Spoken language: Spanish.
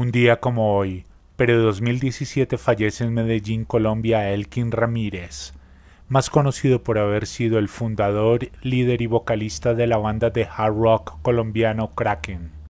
Un día como hoy, pero de 2017 fallece en Medellín, Colombia, Elkin Ramírez, más conocido por haber sido el fundador, líder y vocalista de la banda de hard rock colombiano Kraken.